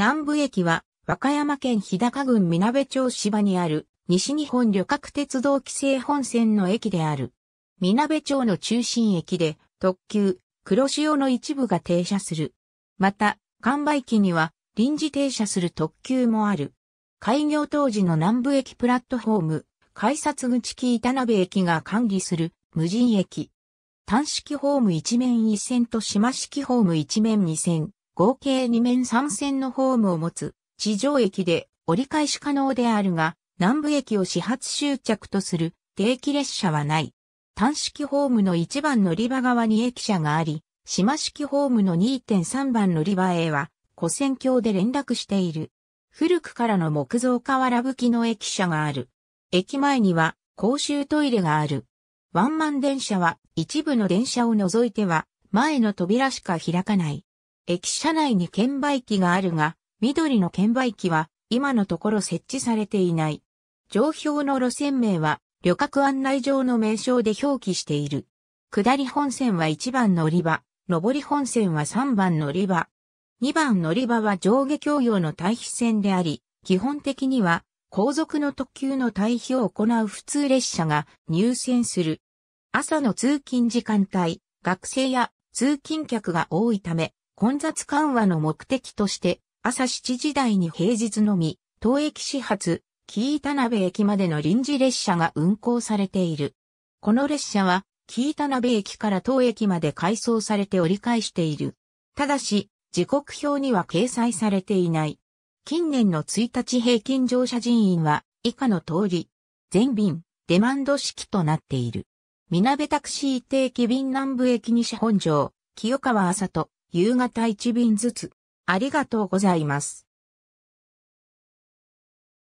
南部駅は、和歌山県日高郡みなべ町芝にある、西日本旅客鉄道規制本線の駅である。みなべ町の中心駅で、特急、黒潮の一部が停車する。また、完売機には、臨時停車する特急もある。開業当時の南部駅プラットフォーム、改札口木板鍋駅が管理する無人駅。単式ホーム一面一線と島式ホーム一面二線。合計2面3線のホームを持つ地上駅で折り返し可能であるが、南部駅を始発終着とする定期列車はない。単式ホームの1番乗り場側に駅舎があり、島式ホームの2.3番乗り場へは、古線橋で連絡している。古くからの木造瓦吹きの駅舎がある。駅前には公衆トイレがある。ワンマン電車は一部の電車を除いては前の扉しか開かない。駅舎内に券売機があるが、緑の券売機は今のところ設置されていない。上表の路線名は旅客案内上の名称で表記している。下り本線は1番乗り場、上り本線は3番乗り場。2番乗り場は上下共用の対比線であり、基本的には後続の特急の対比を行う普通列車が入線する。朝の通勤時間帯、学生や通勤客が多いため、混雑緩和の目的として、朝7時台に平日のみ、当駅始発、紀伊田辺駅までの臨時列車が運行されている。この列車は、紀伊田辺駅から当駅まで改装されて折り返している。ただし、時刻表には掲載されていない。近年の1日平均乗車人員は、以下の通り、全便、デマンド式となっている。みなべタクシー定期便南部駅西本城、清川麻と、夕方1便ずつ。ありがとうございます。